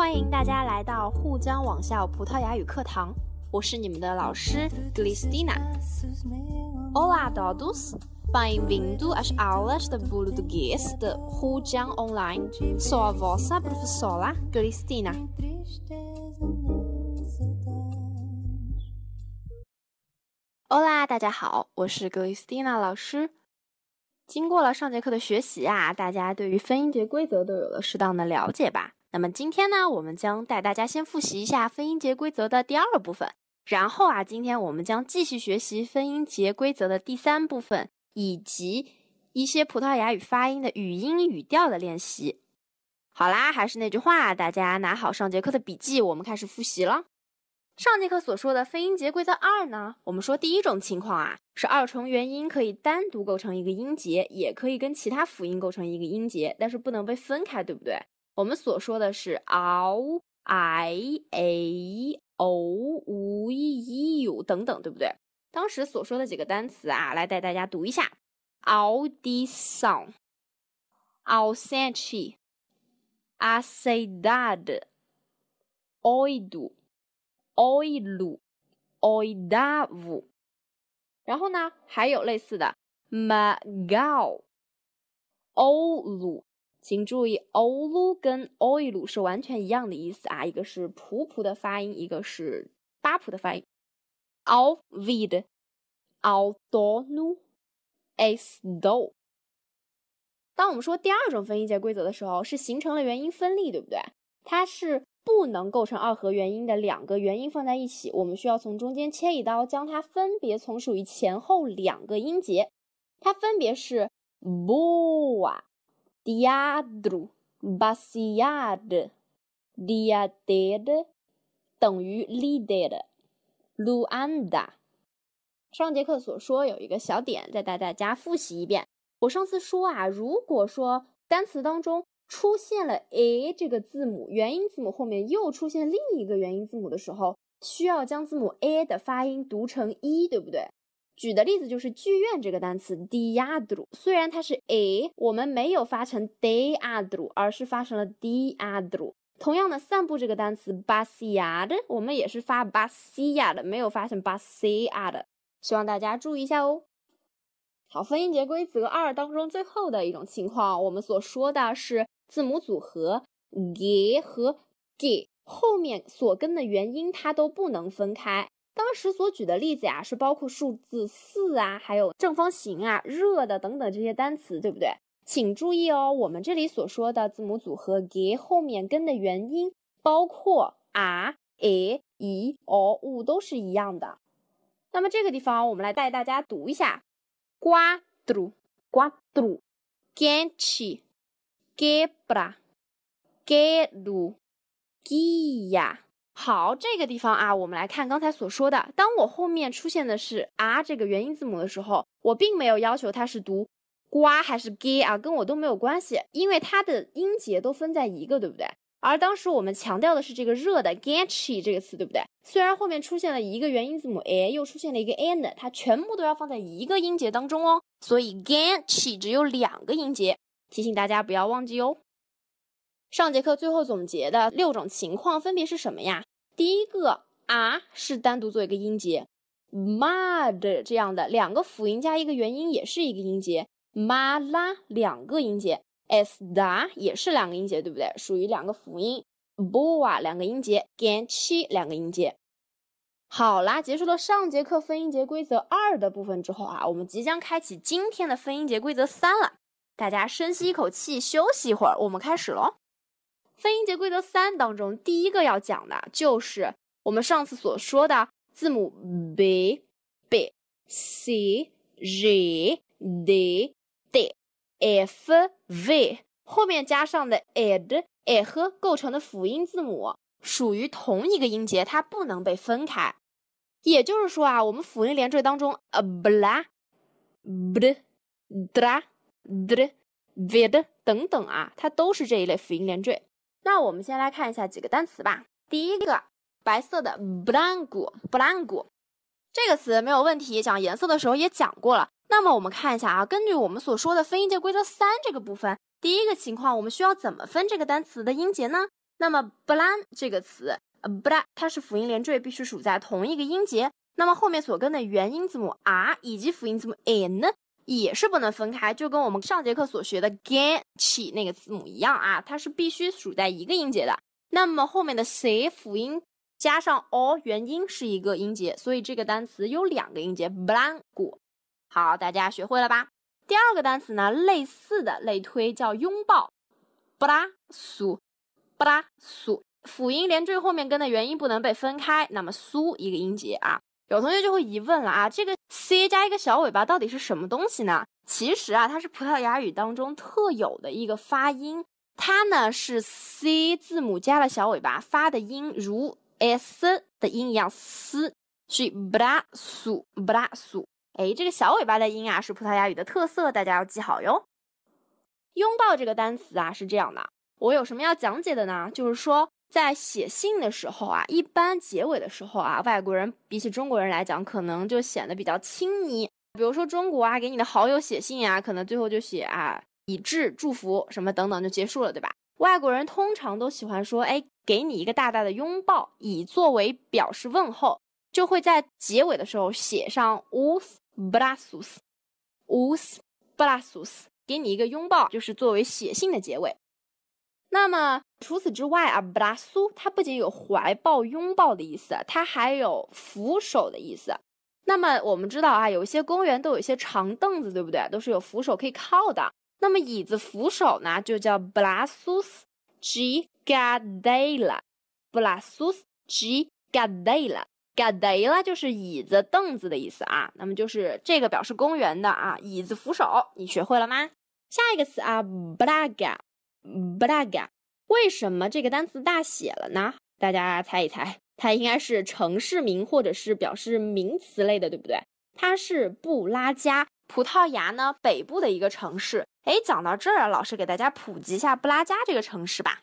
欢迎大家来到沪江网校葡萄牙语课堂，我是你们的老师克里斯蒂娜。Olá, todos! Bem-vindos às aulas de português do Hujiang Online. Sou a vossa professora, Cristina. Olá，大家好，我是克里斯蒂娜老师。经过了上节课的学习啊，大家对于分音节规则都有了适当的了解吧？那么今天呢，我们将带大家先复习一下分音节规则的第二部分，然后啊，今天我们将继续学习分音节规则的第三部分，以及一些葡萄牙语发音的语音语调的练习。好啦，还是那句话，大家拿好上节课的笔记，我们开始复习了。上节课所说的分音节规则二呢，我们说第一种情况啊，是二重元音可以单独构成一个音节，也可以跟其他辅音构成一个音节，但是不能被分开，对不对？我们所说的是 aoiao、wu、yu 等等，对不对？当时所说的几个单词啊，来带大家读一下：ao di song、ao san qi、a se da de、o i du、o i lu、o i da wu。然后呢，还有类似的 ma gao、o lu。请注意，欧鲁跟欧伊鲁是完全一样的意思啊，一个是普普的发音，一个是巴普的发音。奥维的，奥多努，埃斯多。当我们说第二种分音节规则的时候，是形成了元音分立，对不对？它是不能构成二合元音的，两个元音放在一起，我们需要从中间切一刀，将它分别从属于前后两个音节，它分别是 b BO 啊。d i a d u b a s i a d d i d e 等于 l i d e é l u a n d a 上节课所说有一个小点，再带大家复习一遍。我上次说啊，如果说单词当中出现了 a 这个字母，元音字母后面又出现另一个元音字母的时候，需要将字母 a 的发音读成一，对不对？举的例子就是剧院这个单词 d i a d r o 虽然它是 a，我们没有发成 d i a d r o 而是发成了 d i a d r o 同样的，散步这个单词 basar，我们也是发 basar 的，没有发成 basar 的。希望大家注意一下哦。好，分音节规则二当中最后的一种情况，我们所说的是字母组合 g 和 g 后面所跟的元音，它都不能分开。当时所举的例子呀，是包括数字四啊，还有正方形啊、热的等等这些单词，对不对？请注意哦，我们这里所说的字母组合 g 后面跟的元音包括 r、a、e、o、u 都是一样的。那么这个地方，我们来带大家读一下：瓜嘟瓜嘟，ganche、g e b r a g a r u guya。好，这个地方啊，我们来看刚才所说的，当我后面出现的是啊这个元音字母的时候，我并没有要求它是读瓜还是 gay 啊，跟我都没有关系，因为它的音节都分在一个，对不对？而当时我们强调的是这个热的 ganche 这个词，对不对？虽然后面出现了一个元音字母 a，又出现了一个 an，它全部都要放在一个音节当中哦，所以 ganche 只有两个音节，提醒大家不要忘记哦。上节课最后总结的六种情况分别是什么呀？第一个啊是单独做一个音节，mad 这样的两个辅音加一个元音也是一个音节，ma l a 两个音节，s da 也是两个音节，对不对？属于两个辅音 b o a 两个音节，ganchi 两个音节。好啦，结束了上节课分音节规则二的部分之后啊，我们即将开启今天的分音节规则三了。大家深吸一口气，休息一会儿，我们开始喽。分音节规则三当中，第一个要讲的就是我们上次所说的字母 b, b, c, g, d, d, f, v 后面加上的 ed, e 和构成的辅音字母属于同一个音节，它不能被分开。也就是说啊，我们辅音连缀当中，bla, a bl, da, d r vid 等等啊，它都是这一类辅音连缀。那我们先来看一下几个单词吧。第一个，白色的，blue，blue，这个词没有问题。讲颜色的时候也讲过了。那么我们看一下啊，根据我们所说的分音节规则三这个部分，第一个情况，我们需要怎么分这个单词的音节呢？那么 blue 这个词 b l u 它是辅音连缀，必须属在同一个音节。那么后面所跟的元音字母 r 以及辅音字母 n 呢？也是不能分开，就跟我们上节课所学的 g a n 起那个字母一样啊，它是必须属在一个音节的。那么后面的 c 辅音加上 o 元音是一个音节，所以这个单词有两个音节。b a n a n 好，大家学会了吧？第二个单词呢，类似的类推叫拥抱。b a 苏，a n 苏，b a 辅音连缀后面跟的元音不能被分开，那么 su 一个音节啊。有同学就会疑问了啊，这个 C 加一个小尾巴到底是什么东西呢？其实啊，它是葡萄牙语当中特有的一个发音，它呢是 C 字母加了小尾巴发的音，如 S 的音一样，斯是 b r a s b r a s 哎，这个小尾巴的音啊是葡萄牙语的特色，大家要记好哟。拥抱这个单词啊是这样的，我有什么要讲解的呢？就是说。在写信的时候啊，一般结尾的时候啊，外国人比起中国人来讲，可能就显得比较亲昵。比如说中国啊，给你的好友写信呀，可能最后就写啊，以致祝福什么等等就结束了，对吧？外国人通常都喜欢说，哎，给你一个大大的拥抱，以作为表示问候，就会在结尾的时候写上 “us brassus”，“us brassus”，给你一个拥抱，就是作为写信的结尾。那么除此之外啊，布拉苏它不仅有怀抱、拥抱的意思，它还有扶手的意思。那么我们知道啊，有一些公园都有一些长凳子，对不对？都是有扶手可以靠的。那么椅子扶手呢，就叫布拉苏斯吉加德拉，布拉苏斯 g a d e e l a 就是椅子、凳子的意思啊。那么就是这个表示公园的啊，椅子扶手，你学会了吗？下一个词啊，布拉 a 布拉加，为什么这个单词大写了呢？大家猜一猜，它应该是城市名或者是表示名词类的，对不对？它是布拉加，葡萄牙呢北部的一个城市。哎，讲到这儿，老师给大家普及一下布拉加这个城市吧。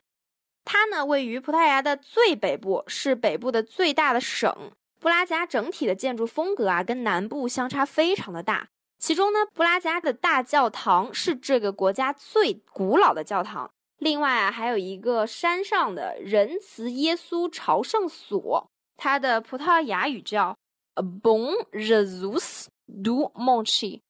它呢位于葡萄牙的最北部，是北部的最大的省。布拉加整体的建筑风格啊，跟南部相差非常的大。其中呢，布拉加的大教堂是这个国家最古老的教堂。另外啊，还有一个山上的仁慈耶稣朝圣所，它的葡萄牙语叫 Bon Jesus do Monte。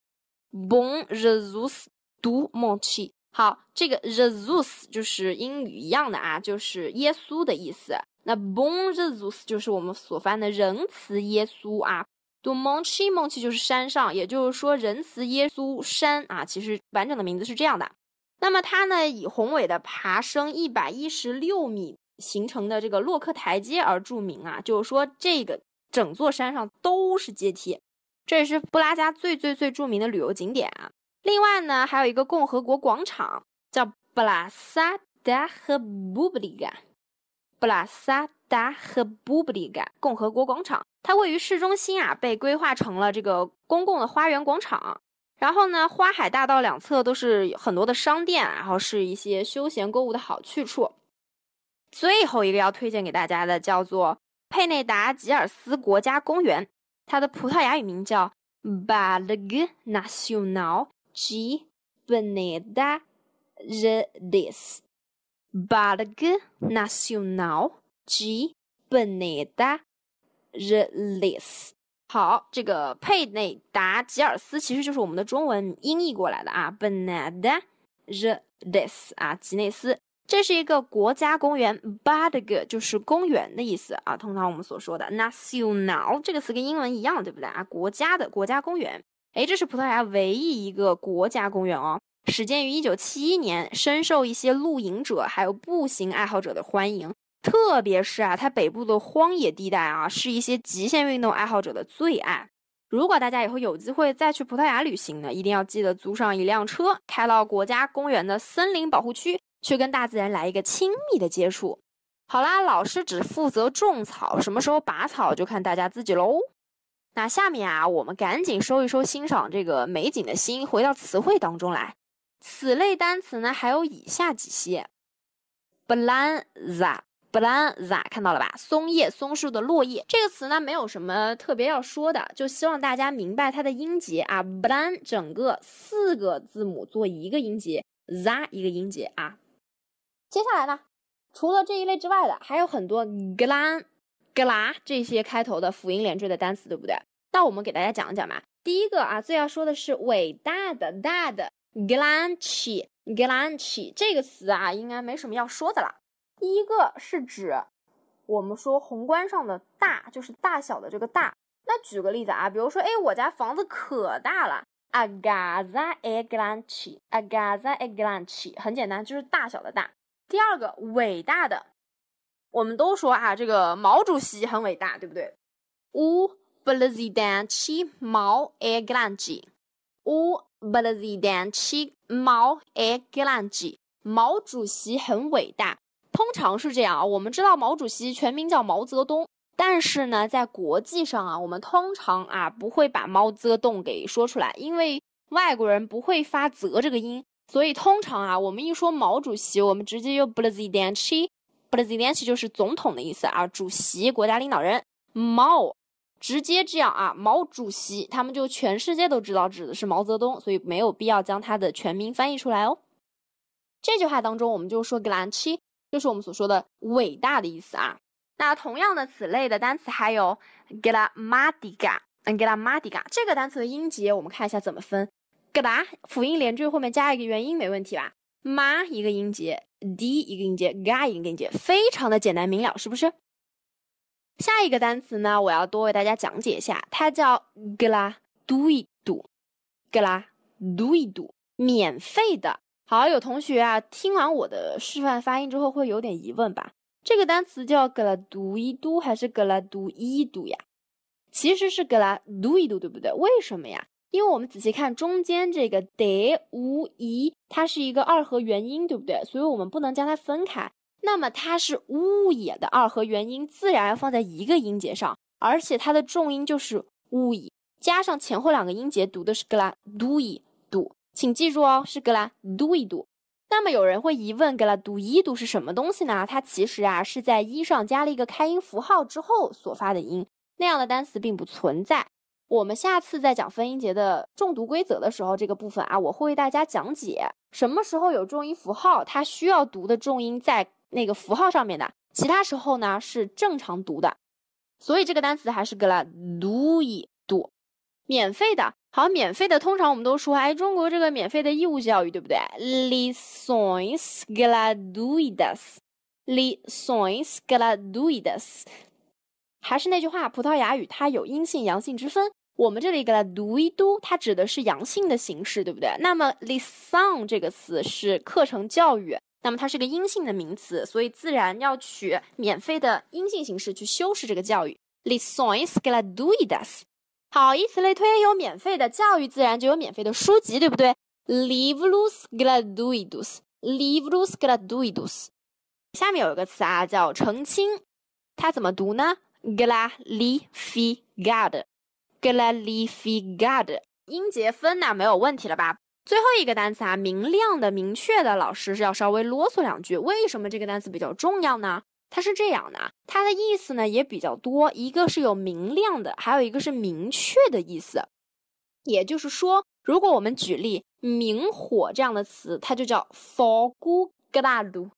Bon Jesus do Monte。好，这个 Jesus 就是英语一样的啊，就是耶稣的意思。那 Bon Jesus 就是我们所翻的仁慈耶稣啊。Do m o n h i m o n h i 就是山上，也就是说仁慈耶稣山啊。其实完整的名字是这样的。那么它呢以宏伟的爬升一百一十六米形成的这个洛克台阶而著名啊，就是说这个整座山上都是阶梯。这也是布拉加最最最著名的旅游景点啊。另外呢还有一个共和国广场，叫布拉萨达赫布布里加，布拉萨达赫布布里加共和国广场。它位于市中心啊，被规划成了这个公共的花园广场。然后呢，花海大道两侧都是很多的商店，然后是一些休闲购物的好去处。最后一个要推荐给大家的叫做佩内达吉尔斯国家公园，它的葡萄牙语名叫 b a l n a c i o G. b e n e d a t e s b a l n a c i o G. Benedites。The l i s 好，这个佩内达吉尔斯其实就是我们的中文音译过来的啊 b e n a d a h e this 啊吉内斯，这是一个国家公园 b a d g e 就是公园的意思啊，通常我们所说的 national 这个词跟英文一样，对不对啊？国家的国家公园，哎，这是葡萄牙唯一一个国家公园哦，始建于一九七一年，深受一些露营者还有步行爱好者的欢迎。特别是啊，它北部的荒野地带啊，是一些极限运动爱好者的最爱。如果大家以后有机会再去葡萄牙旅行呢，一定要记得租上一辆车，开到国家公园的森林保护区，去跟大自然来一个亲密的接触。好啦，老师只负责种草，什么时候拔草就看大家自己喽。那下面啊，我们赶紧收一收欣赏这个美景的心，回到词汇当中来。此类单词呢，还有以下几些 b l a n z a Blanza，看到了吧？松叶、松树的落叶这个词呢，没有什么特别要说的，就希望大家明白它的音节啊。Blan，整个四个字母做一个音节，za 一个音节啊。接下来呢，除了这一类之外的，还有很多 glan、g l a 这些开头的辅音连缀的单词，对不对？那我们给大家讲一讲吧。第一个啊，最要说的是伟大的 dad，glanchi，glanchi 这个词啊，应该没什么要说的啦。第一个是指我们说宏观上的大，就是大小的这个大。那举个例子啊，比如说，哎，我家房子可大了。A Gaza a Glandi，A Gaza a Glandi，很简单，就是大小的大。第二个伟大的，我们都说啊，这个毛主席很伟大，对不对？O b а л и з i d e n t i Mao a Glandi，O Bализidanti Mao a Glandi，毛主席很伟大。通常是这样啊，我们知道毛主席全名叫毛泽东，但是呢，在国际上啊，我们通常啊不会把毛泽东给说出来，因为外国人不会发泽这个音，所以通常啊，我们一说毛主席，我们直接用 b r a s i d e n c h i b l a z i d e n c h i 就是总统的意思啊，主席、国家领导人毛，直接这样啊，毛主席，他们就全世界都知道指的是毛泽东，所以没有必要将他的全名翻译出来哦。这句话当中，我们就说 glanchi。就是我们所说的伟大的意思啊。那同样的，此类的单词还有 garamadiga，嗯 g a a m a d i g a 这个单词的音节，我们看一下怎么分。g a a 辅音连缀后面加一个元音，没问题吧？ma 一个音节 d 一个音节，ga 一个音节，非常的简单明了，是不是？下一个单词呢，我要多为大家讲解一下，它叫 gara，i 一 u g a r a i 一 u 免费的。好，有同学啊，听完我的示范发音之后会有点疑问吧？这个单词叫“格拉读一读”还是“格拉读一读”呀？其实是“格拉读一读”，对不对？为什么呀？因为我们仔细看中间这个“得无疑”，它是一个二合元音，对不对？所以我们不能将它分开。那么它是“物也”的二合元音，自然放在一个音节上，而且它的重音就是“物加上前后两个音节读的是“格拉读一读”。请记住哦，是 g l a d 一读。那么有人会疑问 g l a d 一读是什么东西呢？它其实啊是在一上加了一个开音符号之后所发的音，那样的单词并不存在。我们下次在讲分音节的重读规则的时候，这个部分啊，我会为大家讲解什么时候有重音符号，它需要读的重音在那个符号上面的，其他时候呢是正常读的。所以这个单词还是 g l a d 一读，免费的。好，免费的，通常我们都说，哎，中国这个免费的义务教育，对不对？Lisões g a l a d u i t a s lisões g a l a d u i t a s 还是那句话，葡萄牙语它有阴性、阳性之分。我们这里 g a l a d u i t o 它指的是阳性的形式，对不对？那么 lisão 这个词是课程教育，那么它是个阴性的名词，所以自然要取免费的阴性形式去修饰这个教育，lisões g a l a d u i t a s 好，以此类推，有免费的教育，自然就有免费的书籍，对不对？Livros gratuitos，Livros gratuitos。下面有一个词啊，叫澄清，它怎么读呢 g l a r i f i c a d o g l a r i f i c a d 音节分那没有问题了吧？最后一个单词啊，明亮的、明确的，老师是要稍微啰嗦两句，为什么这个单词比较重要呢？它是这样的，它的意思呢也比较多，一个是有明亮的，还有一个是明确的意思。也就是说，如果我们举例“明火”这样的词，它就叫 “fogu gradu”。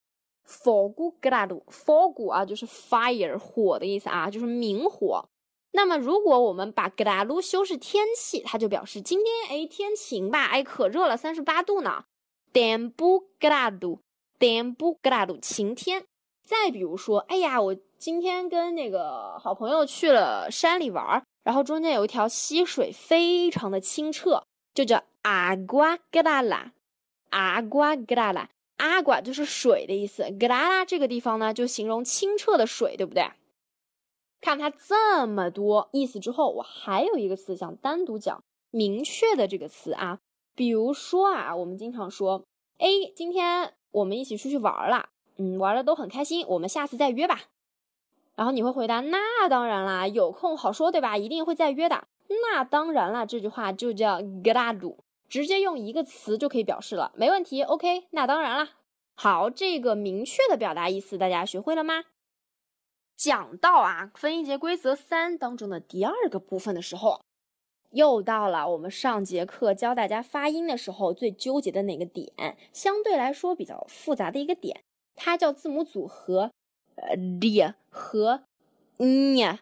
fogu gradu，fogu 啊，就是 fire 火的意思啊，就是明火。那么，如果我们把 gradu 修饰天气，它就表示今天哎天晴吧，哎可热了，三十八度呢。d a m b u g r a d u d a m b u gradu 晴天。再比如说，哎呀，我今天跟那个好朋友去了山里玩儿，然后中间有一条溪水，非常的清澈，就叫阿瓜格拉拉，阿瓜格拉拉，阿瓜就是水的意思，格拉拉这个地方呢，就形容清澈的水，对不对？看它这么多意思之后，我还有一个词想单独讲，明确的这个词啊，比如说啊，我们经常说，哎，今天我们一起出去玩儿了。嗯，玩的都很开心，我们下次再约吧。然后你会回答：“那当然啦，有空好说，对吧？一定会再约的。”那当然啦，这句话就叫“格 a d 直接用一个词就可以表示了，没问题。OK，那当然啦。好，这个明确的表达意思，大家学会了吗？讲到啊，分音节规则三当中的第二个部分的时候，又到了我们上节课教大家发音的时候最纠结的那个点，相对来说比较复杂的一个点。它叫字母组合，d 和 n，i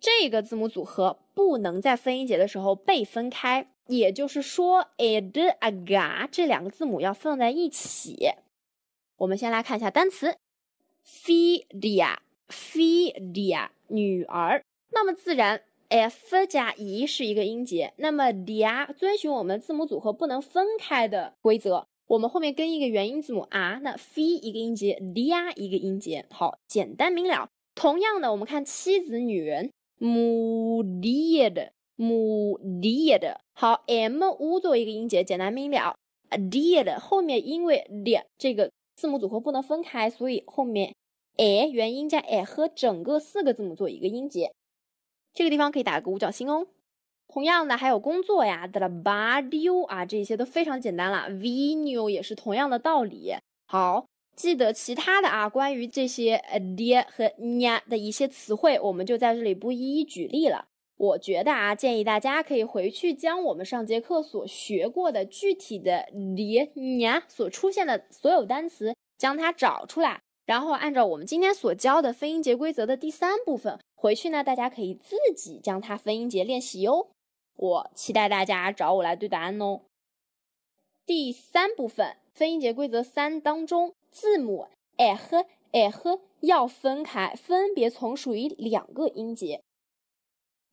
这个字母组合不能在分音节的时候被分开，也就是说，d a g a 这两个字母要放在一起。我们先来看一下单词，fia fia 女儿。那么自然，f 加 i 是一个音节，那么 ia 遵循我们字母组合不能分开的规则。我们后面跟一个元音字母啊，那 fi 一个音节，dia 一个音节，好简单明了。同样的，我们看妻子、女人，m u d i e d m u d i e d 好 m u 做一个音节，简单明了。啊，d e d 后面，因为 d 这个字母组合不能分开，所以后面 a 元音加 a 和整个四个字母做一个音节，这个地方可以打个五角星哦。同样的还有工作呀，the b a r r o 啊，这些都非常简单了。venue 也是同样的道理。好，记得其他的啊，关于这些 de 和 na 的一些词汇，我们就在这里不一一举例了。我觉得啊，建议大家可以回去将我们上节课所学过的具体的 d i 和 na 所出现的所有单词，将它找出来，然后按照我们今天所教的分音节规则的第三部分，回去呢大家可以自己将它分音节练习哟。我期待大家找我来对答案哦。第三部分分音节规则三当中，字母 e 和 e 要分开，分别从属于两个音节。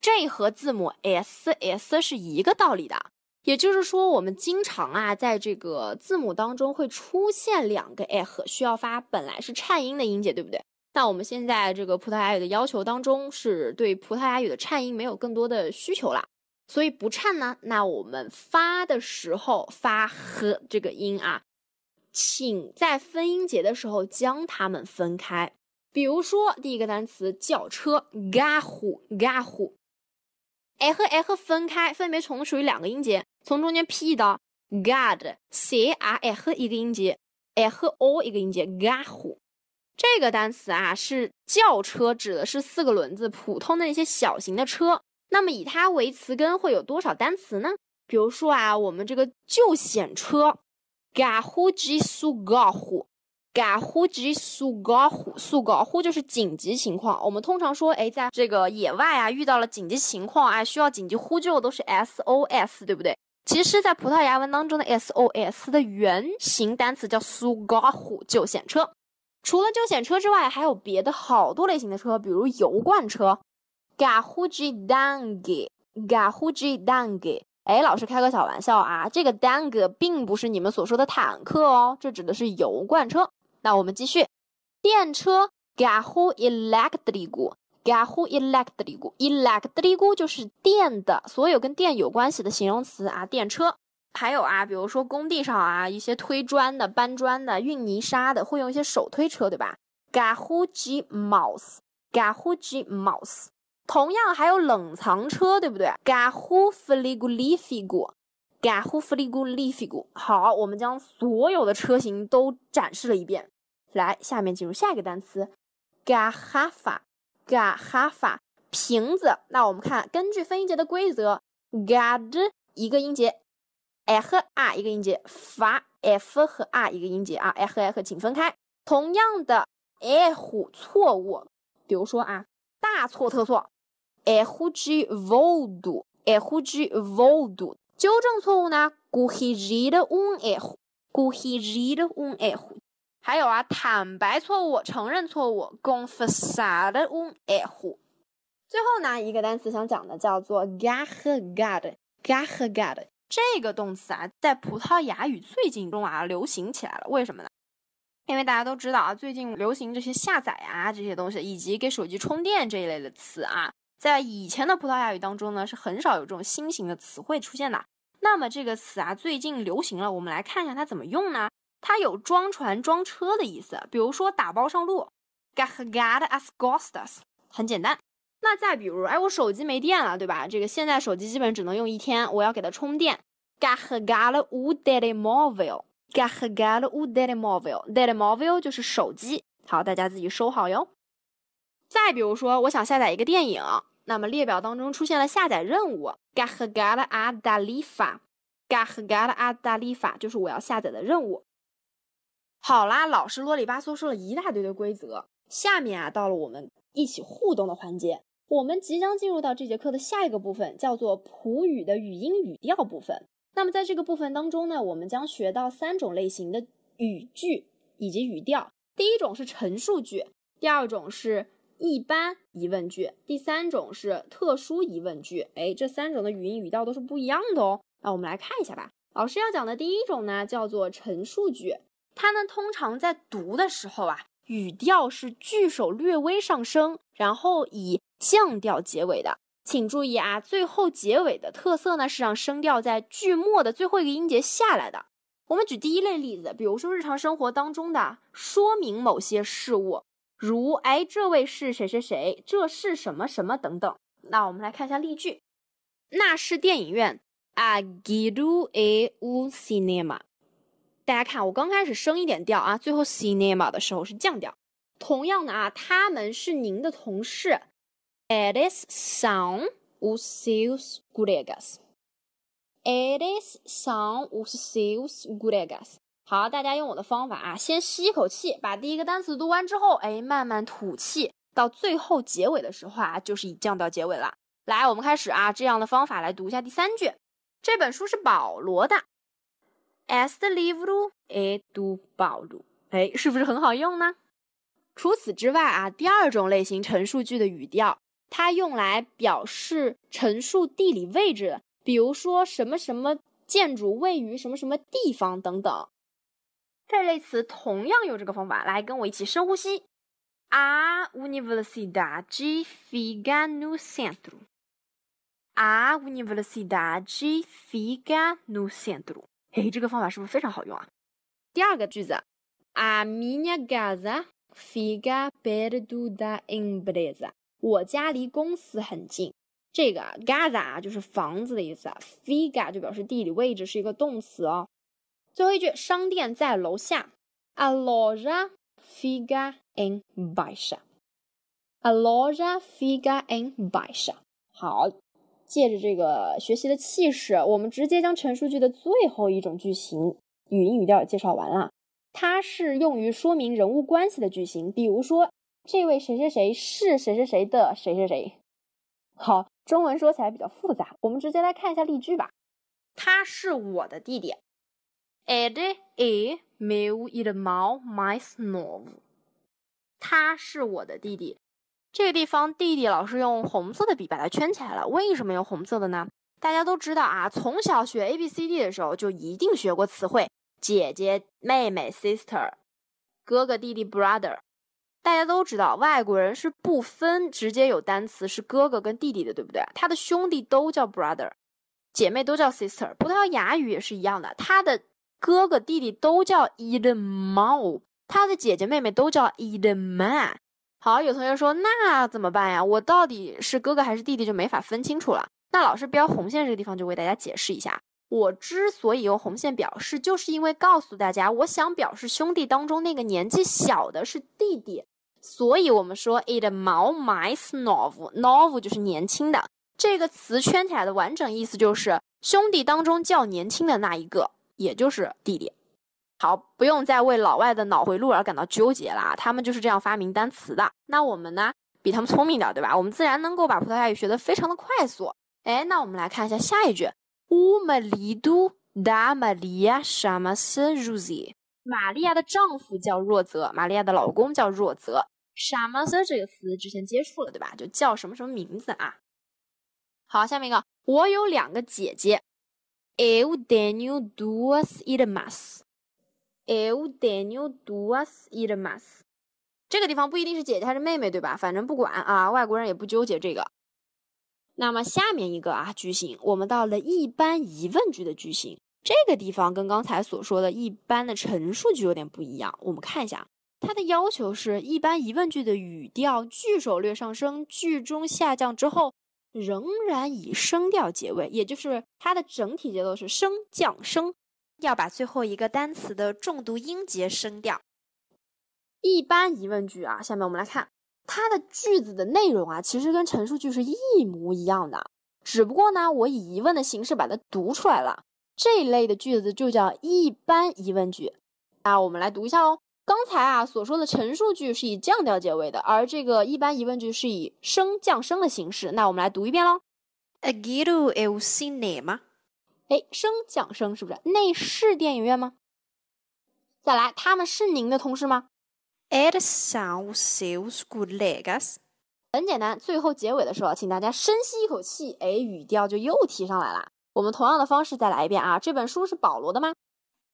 这和字母 s s 是一个道理的，也就是说，我们经常啊，在这个字母当中会出现两个 e，需要发本来是颤音的音节，对不对？那我们现在这个葡萄牙语的要求当中，是对葡萄牙语的颤音没有更多的需求了。所以不颤呢？那我们发的时候发和这个音啊，请在分音节的时候将它们分开。比如说第一个单词“轿车 ”，ga hu ga h u a 和分开，分别从属于两个音节，从中间劈一刀。g a d c r a 和一个音节 a 和 o 一个音节，ga hu。这个单词啊是“轿车”，指的是四个轮子，普通的那些小型的车。那么以它为词根会有多少单词呢？比如说啊，我们这个救险车，gaúj s u g a u g a ú j s u g a u s u g a u 就是紧急情况。我们通常说，哎，在这个野外啊，遇到了紧急情况啊，需要紧急呼救，都是 SOS，对不对？其实，在葡萄牙文当中的 SOS 的原型单词叫 s u g a u 救险车。除了救险车之外，还有别的好多类型的车，比如油罐车。gahuji dange gahuji dange。哎，老师开个小玩笑啊，这个 dange 并不是你们所说的坦克哦，这指的是油罐车。那我们继续，电车 gahu electric，h u electric，electric 就是电的，所有跟电有关系的形容词啊。电车，还有啊，比如说工地上啊，一些推砖的、搬砖的、运泥沙的，会用一些手推车，对吧？g a h u j i mouse，gahuji mouse。同样还有冷藏车，对不对？ga h u li gu li f i gu，ga h u li gu li f i gu。好，我们将所有的车型都展示了一遍。来，下面进入下一个单词，ga ha fa，ga ha fa，瓶子。那我们看，根据分音节的规则，ga 的一个音节 f 和 r 一个音节，fa f 和 r 一个音节啊 f 和 r 请分开。同样的，f 错误，比如说啊，大错特错。erro de voldo 爱护之温度，voldo 纠正错误呢？corrigir um erro，corrigir um erro。还有啊，坦白错误、承认错误，confessar um erro。最后呢，一个单词想讲的叫做 “ganhgar” g a n h g a r 的这个动词啊，在葡萄牙语最近中啊流行起来了。为什么呢？因为大家都知道啊，最近流行这些下载啊这些东西，以及给手机充电这一类的词啊。在以前的葡萄牙语当中呢，是很少有这种新型的词汇出现的。那么这个词啊，最近流行了，我们来看一下它怎么用呢？它有装船、装车的意思，比如说打包上路，gaga h de e s g o s t a s 很简单。那再比如，哎，我手机没电了，对吧？这个现在手机基本只能用一天，我要给它充电，gaga h de u d e l e m o v i l g a h g a de um t e l e m o v i l t e l e m o v i l 就是手机。好，大家自己收好哟。再比如说，我想下载一个电影。那么列表当中出现了下载任务，嘎哈嘎 g 阿达里法，嘎哈嘎 a 阿达里法就是我要下载的任务。好啦，老师啰里吧嗦说了一大堆的规则，下面啊到了我们一起互动的环节。我们即将进入到这节课的下一个部分，叫做普语的语音语调部分。那么在这个部分当中呢，我们将学到三种类型的语句以及语调。第一种是陈述句，第二种是。一般疑问句，第三种是特殊疑问句。哎，这三种的语音语调都是不一样的哦。那我们来看一下吧。老师要讲的第一种呢，叫做陈述句。它呢，通常在读的时候啊，语调是句首略微上升，然后以降调结尾的。请注意啊，最后结尾的特色呢，是让声调在句末的最后一个音节下来的。我们举第一类例子，比如说日常生活当中的说明某些事物。如，哎，这位是谁谁谁？这是什么什么等等。那我们来看一下例句，那是电影院 a g u d u e o cinema。大家看，我刚开始升一点调啊，最后 cinema 的时候是降调。同样的啊，他们是您的同事 i t i s son was sales gregas。it i s son was sales gregas。好，大家用我的方法啊，先吸一口气，把第一个单词读完之后，哎，慢慢吐气，到最后结尾的时候啊，就是以降调结尾了。来，我们开始啊，这样的方法来读一下第三句：这本书是保罗的。Est livro é do Paulo。哎，是不是很好用呢？除此之外啊，第二种类型陈述句的语调，它用来表示陈述地理位置，比如说什么什么建筑位于什么什么地方等等。这类词同样有这个方法，来跟我一起深呼吸。啊，universidade fica no centro。啊，universidade fica no centro。哎，这个方法是不是非常好用啊？第二个句子，a minha casa fica perto do da empresa。我家离公司很近。这个 casa 就是房子的意思 fica 就表示地理位置，是一个动词哦。最后一句，商店在楼下。Alora fica em baixa。Alora fica em baixa。好，借着这个学习的气势，我们直接将陈述句的最后一种句型语音语调介绍完了。它是用于说明人物关系的句型，比如说，这位谁谁谁是谁谁谁的谁谁谁。好，中文说起来比较复杂，我们直接来看一下例句吧。他是我的弟弟。e t is my u i t t l e mouse. 他是我的弟弟。这个地方弟弟老师用红色的笔把它圈起来了。为什么用红色的呢？大家都知道啊，从小学 A B C D 的时候就一定学过词汇：姐姐、妹妹 （sister）、哥哥、弟弟 （brother）。大家都知道，外国人是不分直接有单词是哥哥跟弟弟的，对不对？他的兄弟都叫 brother，姐妹都叫 sister。葡萄牙语也是一样的，他的。哥哥、弟弟都叫 m a 猫，他的姐姐、妹妹都叫 Man。好，有同学说那怎么办呀？我到底是哥哥还是弟弟就没法分清楚了。那老师标红线这个地方就为大家解释一下，我之所以用红线表示，就是因为告诉大家，我想表示兄弟当中那个年纪小的是弟弟。所以我们说 i 的猫 m y s nov nov 就是年轻的这个词圈起来的完整意思就是兄弟当中较年轻的那一个。也就是弟弟，好，不用再为老外的脑回路而感到纠结啦，他们就是这样发明单词的。那我们呢，比他们聪明点，对吧？我们自然能够把葡萄牙语学得非常的快速。哎，那我们来看一下下一句，乌玛里都达玛利亚沙 r 斯 z i 玛利亚的丈夫叫若泽，玛利亚的老公叫若泽。沙马斯这个词之前接触了，对吧？就叫什么什么名字啊？好，下面一个，我有两个姐姐。o u l d n i o do us it must. o u l d n i o do us it m u s 这个地方不一定是姐姐，她是妹妹，对吧？反正不管啊，外国人也不纠结这个。那么下面一个啊句型，我们到了一般疑问句的句型。这个地方跟刚才所说的一般的陈述句有点不一样。我们看一下，它的要求是一般疑问句的语调，句首略上升，句中下降之后。仍然以声调结尾，也就是它的整体节奏是升降升，要把最后一个单词的重读音节升调。一般疑问句啊，下面我们来看它的句子的内容啊，其实跟陈述句是一模一样的，只不过呢，我以疑问的形式把它读出来了。这一类的句子就叫一般疑问句啊，我们来读一下哦。刚才啊所说的陈述句是以降调结尾的，而这个一般疑问句是以升降升的形式。那我们来读一遍喽。a g i r u I w o u n d i e e 内吗？哎，升降升是不是？内是电影院吗？再来，他们是您的同事吗？It sounds f e e s good, ladies。很简单，最后结尾的时候，请大家深吸一口气，哎，语调就又提上来了。我们同样的方式再来一遍啊。这本书是保罗的吗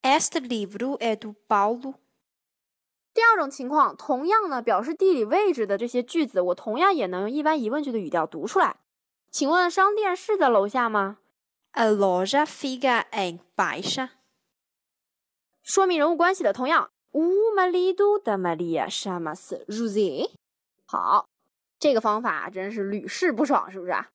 ？Est livro é do 保罗。第二种情况，同样呢，表示地理位置的这些句子，我同样也能用一般疑问句的语调读出来。请问商店是在楼下吗？A laja figura en baixa。说明人物关系的，同样。Uma lida Maria chamas r s i 好，这个方法真是屡试不爽，是不是啊？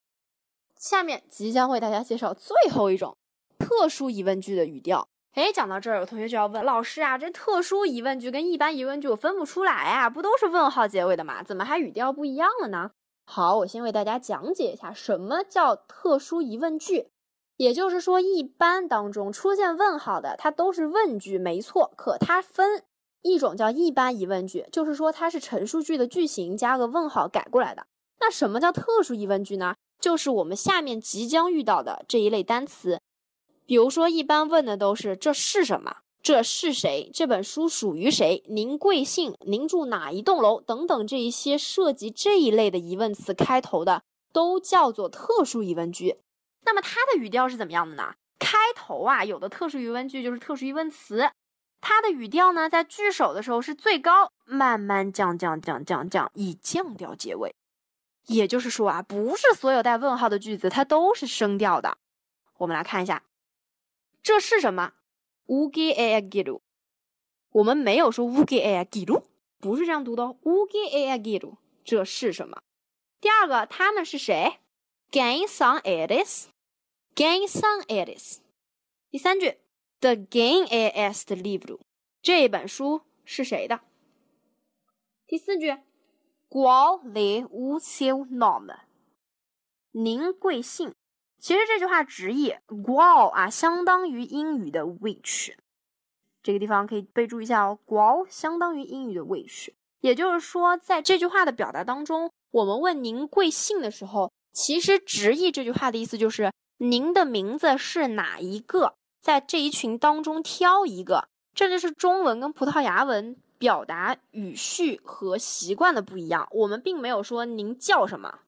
下面即将为大家介绍最后一种特殊疑问句的语调。哎，讲到这儿，有同学就要问老师啊，这特殊疑问句跟一般疑问句我分不出来啊，不都是问号结尾的吗？怎么还语调不一样了呢？好，我先为大家讲解一下什么叫特殊疑问句，也就是说，一般当中出现问号的，它都是问句，没错。可它分一种叫一般疑问句，就是说它是陈述句的句型加个问号改过来的。那什么叫特殊疑问句呢？就是我们下面即将遇到的这一类单词。比如说，一般问的都是这是什么，这是谁，这本书属于谁，您贵姓，您住哪一栋楼等等，这一些涉及这一类的疑问词开头的，都叫做特殊疑问句。那么它的语调是怎么样的呢？开头啊，有的特殊疑问句就是特殊疑问词，它的语调呢，在句首的时候是最高，慢慢降降降降降，以降调结尾。也就是说啊，不是所有带问号的句子它都是升调的。我们来看一下。这是什么？乌给艾给路。我们没有说乌给艾给路，不是这样读的。乌给艾给路，这是什么？第二个，他们是谁？Gain some edits. Gain some edits. 第三句，The gain as the libro，这本书是谁的？第四句，Guo Li Wu x i Na Ma，您贵姓？其实这句话直译 g u o 啊，相当于英语的 which，这个地方可以备注一下哦 g u o 相当于英语的 which。也就是说，在这句话的表达当中，我们问您贵姓的时候，其实直译这句话的意思就是您的名字是哪一个，在这一群当中挑一个。这就是中文跟葡萄牙文表达语序和习惯的不一样。我们并没有说您叫什么，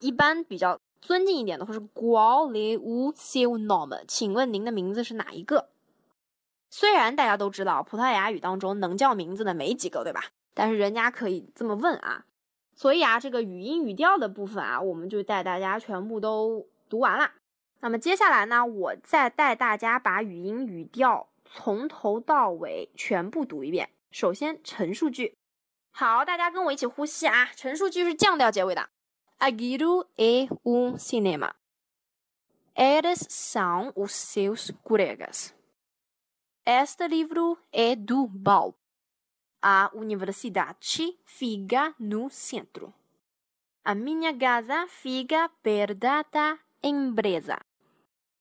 一般比较。尊敬一点的话是 g o l e r n o i r o 请问您的名字是哪一个？虽然大家都知道葡萄牙语当中能叫名字的没几个，对吧？但是人家可以这么问啊。所以啊，这个语音语调的部分啊，我们就带大家全部都读完了。那么接下来呢，我再带大家把语音语调从头到尾全部读一遍。首先陈述句，好，大家跟我一起呼吸啊。陈述句是降调结尾的。Aguiru é um cinema. Eles são os seus colegas. Este livro é do BAL. A universidade fica no centro. A minha casa fica perto da empresa.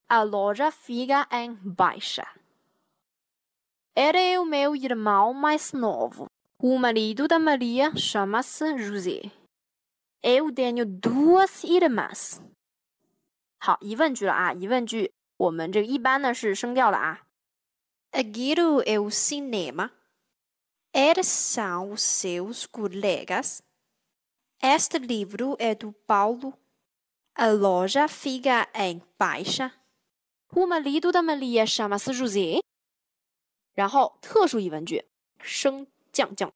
A loja fica em baixa. Era é o meu irmão mais novo. O marido da Maria chama-se José. Eu tenho duas irmãs。好，疑问句了啊！疑问句，我们这个一般呢是升调的啊。Agiro é o cinema. Eles são os seus colegas. Este livro é do Paulo. A loja fica em baixa. O marido da Maria chama-se José. 然后特殊疑问句，升降降。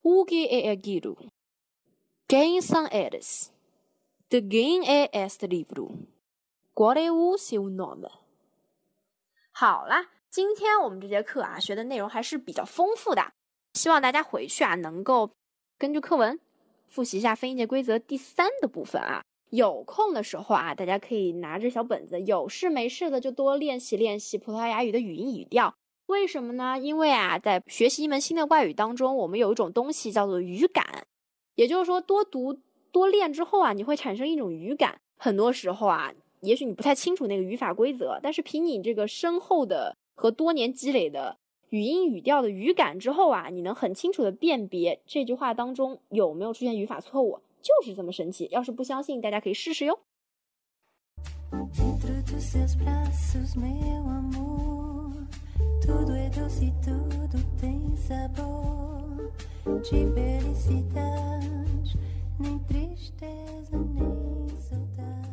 O que é Agiro? Gan sang eles, the gan é este livro. g u e r r o se o nome. 好啦，今天我们这节课啊，学的内容还是比较丰富的。希望大家回去啊，能够根据课文复习一下分音节规则第三的部分啊。有空的时候啊，大家可以拿着小本子，有事没事的就多练习练习葡萄牙语的语音语调。为什么呢？因为啊，在学习一门新的外语当中，我们有一种东西叫做语感。也就是说，多读多练之后啊，你会产生一种语感。很多时候啊，也许你不太清楚那个语法规则，但是凭你这个深厚的和多年积累的语音语调的语感之后啊，你能很清楚的辨别这句话当中有没有出现语法错误，就是这么神奇。要是不相信，大家可以试试哟。de felicidade, nem tristeza, nem saudade.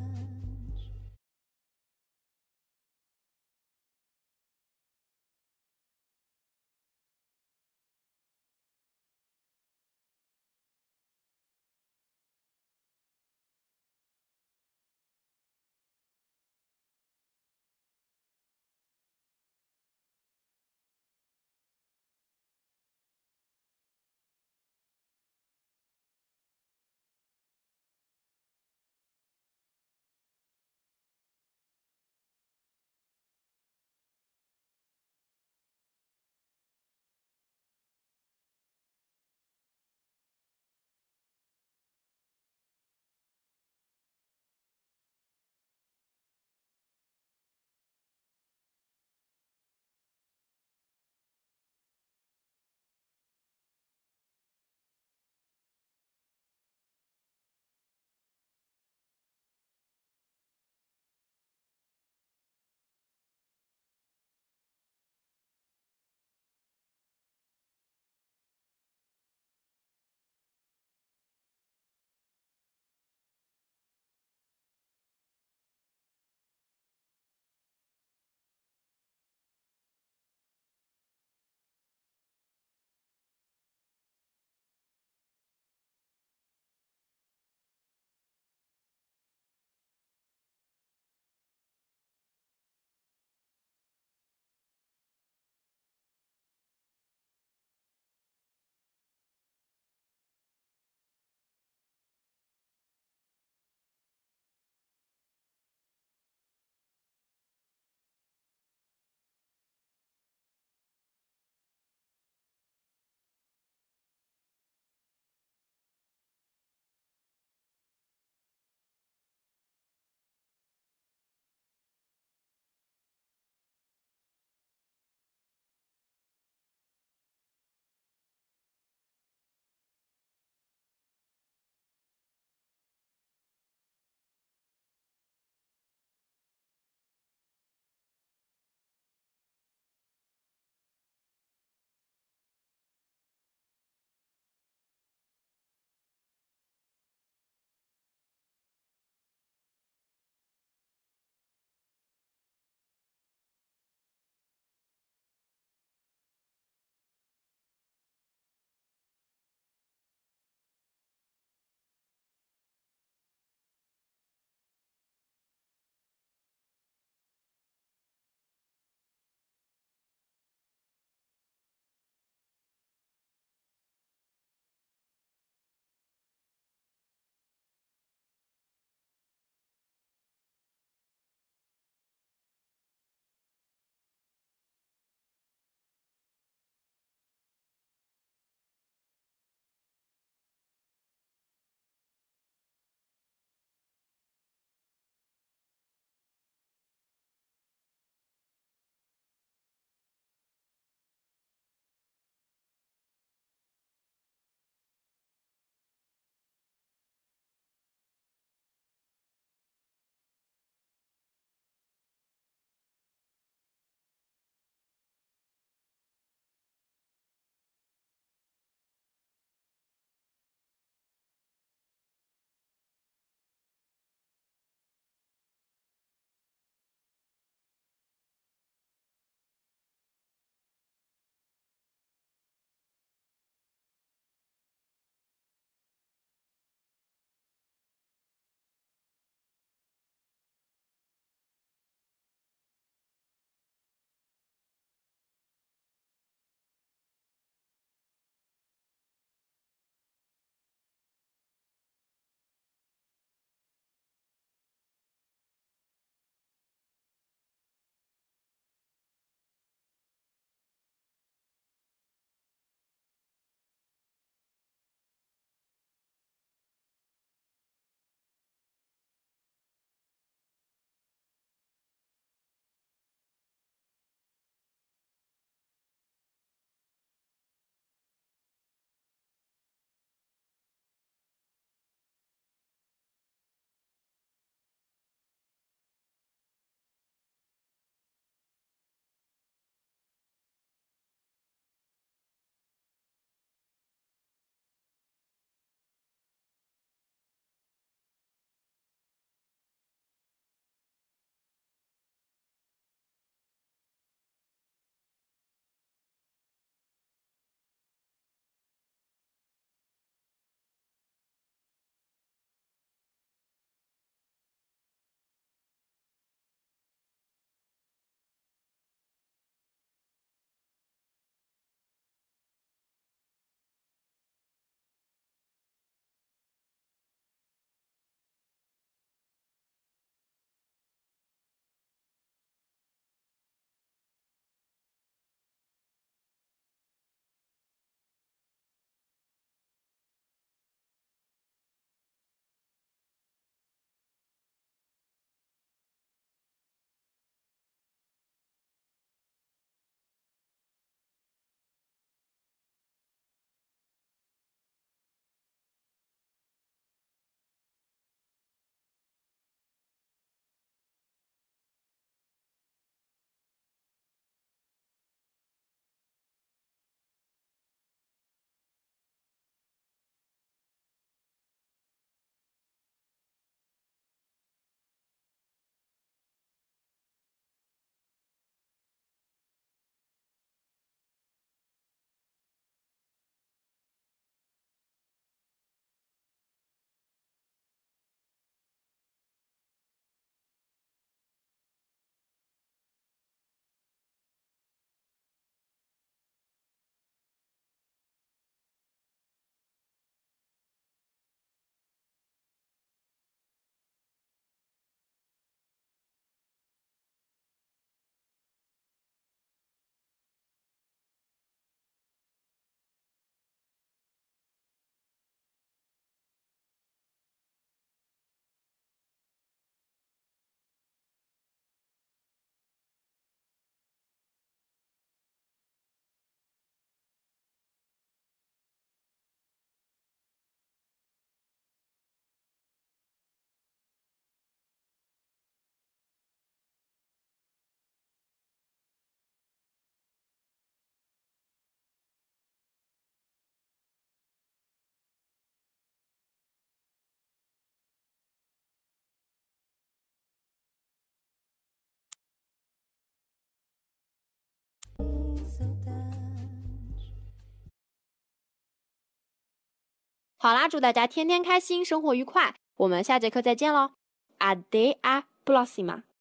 好啦，祝大家天天开心，生活愉快！我们下节课再见喽。Are they are b l o s s i m